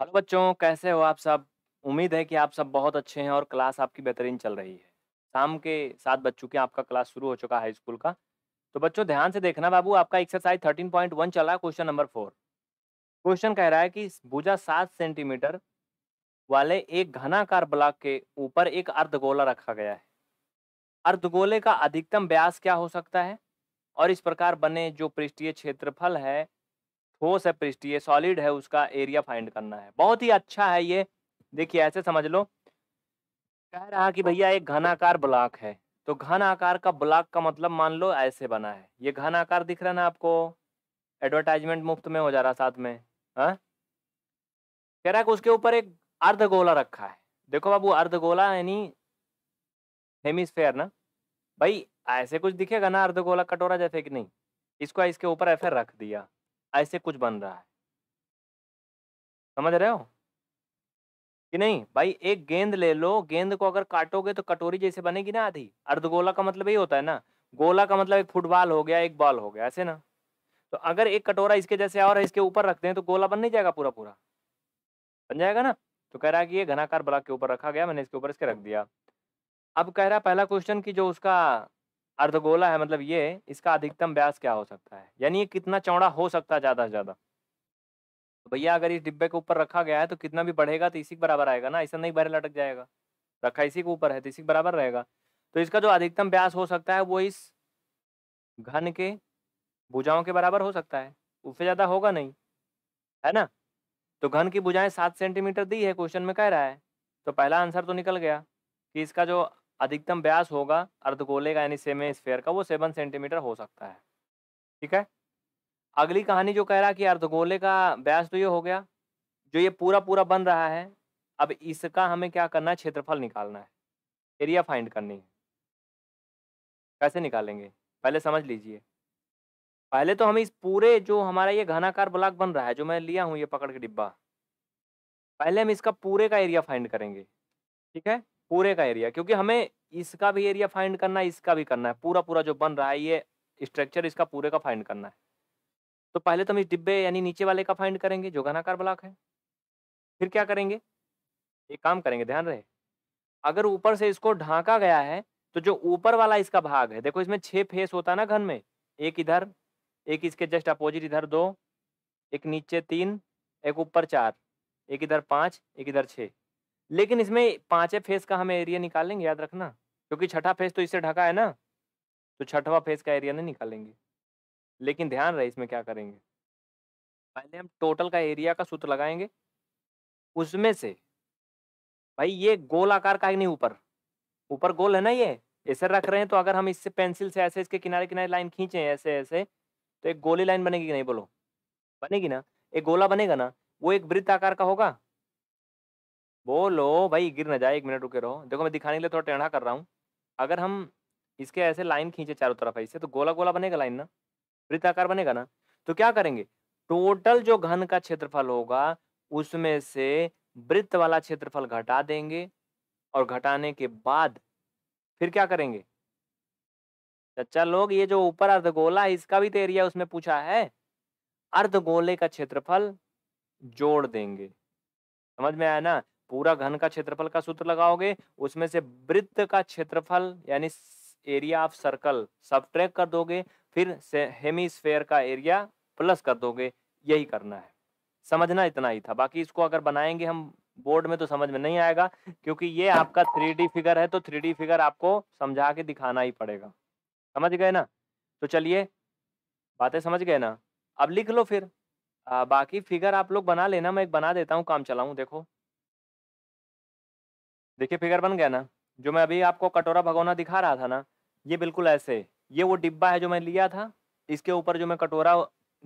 hello बच्चों कैसे हो आप सब उम्मीद है कि आप सब बहुत अच्छे हैं और क्लास आपकी बेहतरीन चल रही है शाम के सात बज चुके हैं आपका क्लास शुरू हो चुका है स्कूल का तो बच्चों ध्यान से देखना बाबू आपका एक्सरसाइज थर्टीन पॉइंट वन चला क्वेश्चन नंबर फोर क्वेश्चन कह रहा है कि भूजा सात सेंटीमीटर वाले एक घनाकार ब्लॉक के ऊपर एक अर्धगोला रखा गया है अर्धगोले का अधिकतम ब्यास क्या हो सकता है और इस प्रकार बने जो पृष्ठीय क्षेत्रफल है ठोस है पृष्ठीय सॉलिड है उसका एरिया फाइंड करना है बहुत ही अच्छा है ये देखिए ऐसे समझ लो कह रहा कि भैया एक घनाकार ब्लॉक है तो घन आकार का ब्लॉक का मतलब मान लो ऐसे बना है ये घन आकार दिख रहा ना आपको एडवर्टाइजमेंट मुफ्त में हो जा रहा साथ में हाँ कह रहा है कि उसके ऊपर एक अर्ध गोला रखा है देखो बाबू अर्ध गोला यानी हेमिसफेयर ना भाई ऐसे कुछ दिखेगा ना अर्ध गोला कटोरा जैसे कि नहीं इसको इसके ऊपर ऐसे रख दिया ऐसे कुछ बन रहा है समझ रहे हो कि नहीं भाई एक गेंद ले लो गेंद को अगर काटोगे तो कटोरी जैसे बनेगी ना आधी अर्धगोला का मतलब यही होता है ना गोला का मतलब एक फुटबॉल हो गया एक बॉल हो गया ऐसे ना तो अगर एक कटोरा इसके जैसे और इसके ऊपर रखते हैं तो गोला बन नहीं जाएगा पूरा पूरा बन जाएगा ना तो कह रहा है कि ये घनाकार ब्लॉक के ऊपर रखा गया मैंने इसके ऊपर इसके रख दिया अब कह रहा है पहला क्वेश्चन कि जो उसका अर्धगोला है मतलब ये इसका अधिकतम व्यास क्या हो सकता है यानी ये कितना चौड़ा हो सकता है ज़्यादा से ज़्यादा तो भैया अगर इस डिब्बे के ऊपर रखा गया है तो कितना भी बढ़ेगा तो इसी के बराबर आएगा ना ऐसा नहीं बहर लटक जाएगा रखा इसी के ऊपर है तो इसी के बराबर रहेगा तो इसका जो अधिकतम व्यास हो सकता है वो इस घन के भुजाओं के बराबर हो सकता है उससे ज़्यादा होगा नहीं है ना तो घन की भुजाएं सात सेंटीमीटर दी है क्वेश्चन में कह रहा है तो पहला आंसर तो निकल गया कि इसका जो अधिकतम व्यास होगा अर्धगोले का यानी सेमी स्फेयर का वो सेवन सेंटीमीटर हो सकता है ठीक है अगली कहानी जो कह रहा कि अर्धगोले का व्यास तो ये हो गया जो ये पूरा पूरा बन रहा है अब इसका हमें क्या करना है क्षेत्रफल निकालना है एरिया फाइंड करनी है कैसे निकालेंगे पहले समझ लीजिए पहले तो हम इस पूरे जो हमारा ये घनाकार ब्लॉक बन रहा है जो मैं लिया हूँ ये पकड़ के डिब्बा पहले हम इसका पूरे का एरिया फाइंड करेंगे ठीक है पूरे का एरिया क्योंकि हमें इसका भी एरिया फाइंड करना है इसका भी करना है पूरा पूरा जो बन रहा है ये स्ट्रक्चर इसका पूरे का फाइंड करना है तो पहले तो हम इस डिब्बे यानी नीचे वाले का फाइंड करेंगे जो घनाकार ब्लॉक है फिर क्या करेंगे एक काम करेंगे ध्यान रहे अगर ऊपर से इसको ढांका गया है तो जो ऊपर वाला इसका भाग है देखो इसमें छह फेस होता है ना घन में एक इधर एक इसके जस्ट अपोजिट इधर दो एक नीचे तीन एक ऊपर चार एक इधर पांच एक इधर छह लेकिन इसमें पांचे फेस का हम एरिया निकालेंगे याद रखना क्योंकि छठा फेस तो इससे ढका है ना तो छठवा फेस का एरिया नहीं निकालेंगे लेकिन ध्यान रहे इसमें क्या करेंगे पहले हम टोटल का एरिया का सूत्र लगाएंगे उसमें से भाई ये गोल आकार का है नहीं ऊपर ऊपर गोल है ना ये ऐसे रख रहे हैं तो अगर हम इससे पेंसिल से ऐसे इसके किनारे किनारे लाइन खींचे ऐसे ऐसे तो एक गोली लाइन बनेगी नहीं बोलो बनेगी ना एक गोला बनेगा ना वो एक वृत्त आकार का होगा बोलो भाई गिर ना जाए एक मिनट रुके रहो देखो मैं दिखाने के लिए थोड़ा टेढ़ा कर रहा हूँ अगर हम इसके ऐसे लाइन खींचे चारों तरफ ऐसे तो गोला गोला बनेगा लाइन ना वृत्ताकार बनेगा ना तो क्या करेंगे टोटल जो घन का क्षेत्रफल होगा उसमें से वृत्त वाला क्षेत्रफल घटा देंगे और घटाने के बाद फिर क्या करेंगे तो चाचा लोग ये जो ऊपर अर्धगोला है इसका भी तो एरिया उसमें पूछा है अर्धगोले का क्षेत्रफल जोड़ देंगे समझ में आया ना पूरा घन का क्षेत्रफल का सूत्र लगाओगे उसमें से वृत्त का क्षेत्रफल यानी एरिया ऑफ सर्कल सब कर दोगे फिर हेमीस्फेयर का एरिया प्लस कर दोगे यही करना है समझना इतना ही था बाकी इसको अगर बनाएंगे हम बोर्ड में तो समझ में नहीं आएगा क्योंकि ये आपका थ्री फिगर है तो थ्री फिगर आपको समझा के दिखाना ही पड़ेगा समझ गए ना तो चलिए बातें समझ गए ना अब लिख लो फिर आ, बाकी फिगर आप लोग बना लेना मैं एक बना देता हूँ काम चलाऊ देखो देखिए फिगर बन गया ना जो मैं अभी आपको कटोरा भगोना दिखा रहा था ना ये बिल्कुल ऐसे ये वो डिब्बा है जो मैं लिया था इसके ऊपर जो मैं कटोरा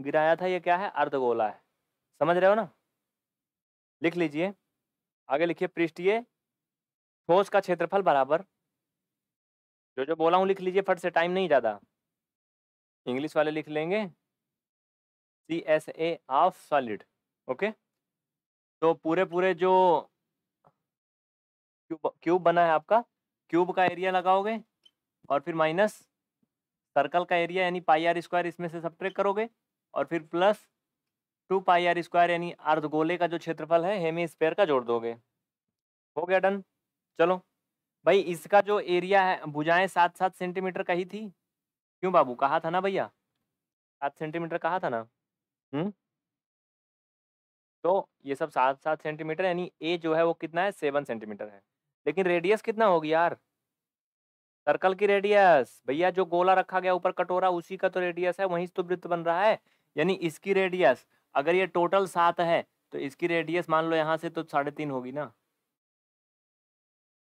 गिराया था ये क्या है अर्धगोला है समझ रहे हो ना लिख लीजिए आगे लिखिए पृष्ठीय ठोस का क्षेत्रफल बराबर जो जो बोला हूँ लिख लीजिए फट से टाइम नहीं ज़्यादा इंग्लिश वाले लिख लेंगे C S A of solid okay तो पूरे पूरे जो क्यूब क्यूब बना है आपका क्यूब का एरिया लगाओगे और फिर माइनस सर्कल का एरिया यानी पाई आर स्क्वायर इसमें से ट्रेक करोगे और फिर plus two pi r square यानी अर्धगोले का जो क्षेत्रफल है हेमी स्पेयर का जोड़ दोगे हो गया डन चलो भाई इसका जो एरिया है भुजाएं सात सात सेंटीमीटर का ही थी क्यों बाबू कहा था ना भैया सात सेंटीमीटर कहा था ना हम्म तो ये सब सात सात सेंटीमीटर यानी ए जो है वो कितना है सेवन सेंटीमीटर है लेकिन रेडियस कितना होगी यार सर्कल की रेडियस भैया जो गोला रखा गया ऊपर कटोरा उसी का तो रेडियस है वहीं तो वृत्त बन रहा है यानी इसकी रेडियस अगर ये टोटल सात है तो इसकी रेडियस मान लो यहाँ से तो साढ़े तीन होगी ना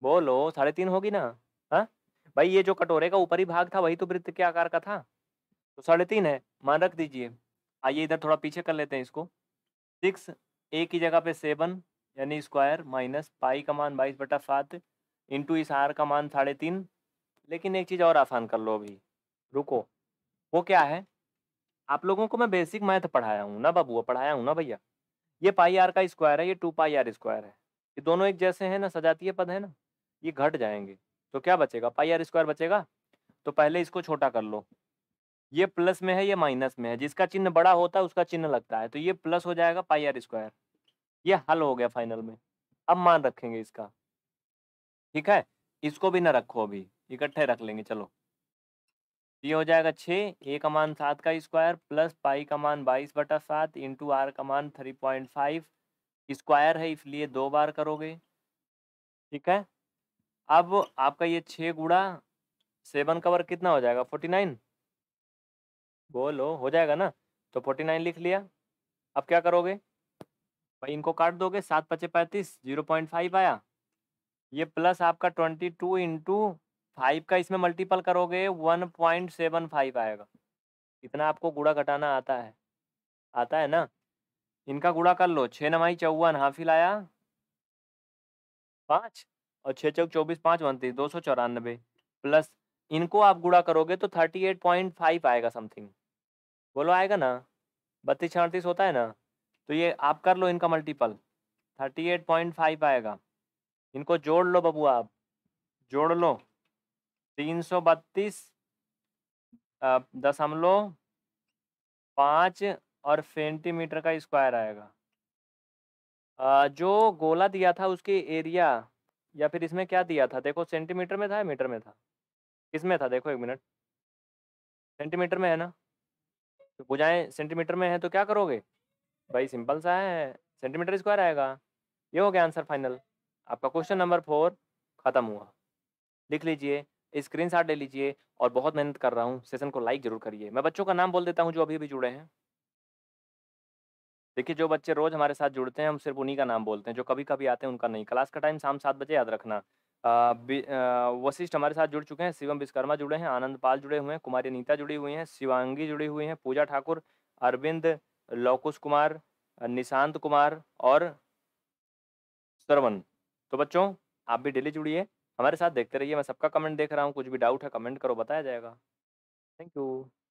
बोलो साढ़े तीन होगी ना हाँ भाई ये जो कटोरे का ऊपरी भाग था वही तो वृत्त के आकार का था तो साढ़े तीन है मान रख दीजिए आइए इधर थोड़ा पीछे कर लेते हैं इसको सिक्स ए की जगह पे सेवन यानी स्क्वायर माइनस पाई का मान बाईस बटा सात इंटू इस आर का मान साढ़े तीन लेकिन एक चीज़ और आसान कर लो अभी रुको वो क्या है आप लोगों को मैं बेसिक मैथ पढ़ाया हूँ ना बाबू पढ़ाया हूँ ना भैया ये पाई आर का स्क्वायर है ये टू पाई आर स्क्वायर है ये दोनों एक जैसे हैं ना सजातीय पद है ना ये घट जाएंगे तो क्या बचेगा पाई आर स्क्वायर बचेगा तो पहले इसको छोटा कर लो ये प्लस में है ये माइनस में है जिसका चिन्ह बड़ा होता है उसका चिन्ह लगता है तो ये प्लस हो जाएगा पाई आर स्क्वायर ये हल हो गया फाइनल में अब मान रखेंगे इसका ठीक है इसको भी ना रखो अभी इकट्ठे रख लेंगे चलो ये हो जाएगा छः ए का मान सात का स्क्वायर प्लस पाई का मान बाईस बटा सात इंटू आर का मान थ्री पॉइंट फाइव स्क्वायर है इसलिए दो बार करोगे ठीक है अब आपका ये छः गुड़ा सेवन का वर्ग कितना हो जाएगा फोर्टी नाइन बोलो हो जाएगा ना तो फोर्टी नाइन लिख लिया अब क्या करोगे भाई इनको काट दोगे सात पचे पैंतीस जीरो पॉइंट फाइव आया ये प्लस आपका ट्वेंटी टू इंटू फाइव का इसमें मल्टीपल करोगे वन पॉइंट सेवन फाइव आएगा इतना आपको गुड़ा घटाना आता है आता है ना इनका गुड़ा कर लो छः नवाई चौवन हाफिल आया पाँच और छः चौक चौबीस पाँच उनतीस दो सौ चौरानबे प्लस इनको आप गुड़ा करोगे तो थर्टी एट पॉइंट फाइव आएगा समथिंग बोलो आएगा ना बत्तीस छत्तीस होता है ना तो ये आप कर लो इनका multiple thirty eight point five आएगा इनको जोड़ लो बबू आप जोड़ लो तीन सौ बत्तीस दशमलव पाँच और सेंटीमीटर का स्क्वायर आएगा जो गोला दिया था उसके एरिया या फिर इसमें क्या दिया था देखो सेंटीमीटर में था या मीटर में था किसमें था देखो एक मिनट सेंटीमीटर में है ना तो बुझाएं सेंटीमीटर में है तो क्या करोगे भाई सिंपल सा है सेंटीमीटर स्क्वायर आएगा ये हो गया आंसर फाइनल आपका क्वेश्चन नंबर फोर ख़त्म हुआ लिख लीजिए स्क्रीन शॉट ले लीजिए और बहुत मेहनत कर रहा हूँ सेशन को लाइक जरूर करिए मैं बच्चों का नाम बोल देता हूँ जो अभी भी जुड़े हैं देखिए जो बच्चे रोज़ हमारे साथ जुड़ते हैं हम सिर्फ उन्हीं का नाम बोलते हैं जो कभी कभी आते हैं उनका नहीं क्लास का टाइम शाम सात बजे याद रखना वशिष्ठ हमारे साथ जुड़ चुके हैं शिवम विश्वकर्मा जुड़े हैं आनंद पाल जुड़े हुए हैं कुमारी नीता जुड़ी हुई हैं शिवांगी जुड़ी हुई हैं पूजा ठाकुर अरविंद लौकुश कुमार निशांत कुमार और सरवन तो बच्चों आप भी डेली जुड़िए हमारे साथ देखते रहिए मैं सबका कमेंट देख रहा हूँ कुछ भी डाउट है कमेंट करो बताया जाएगा थैंक यू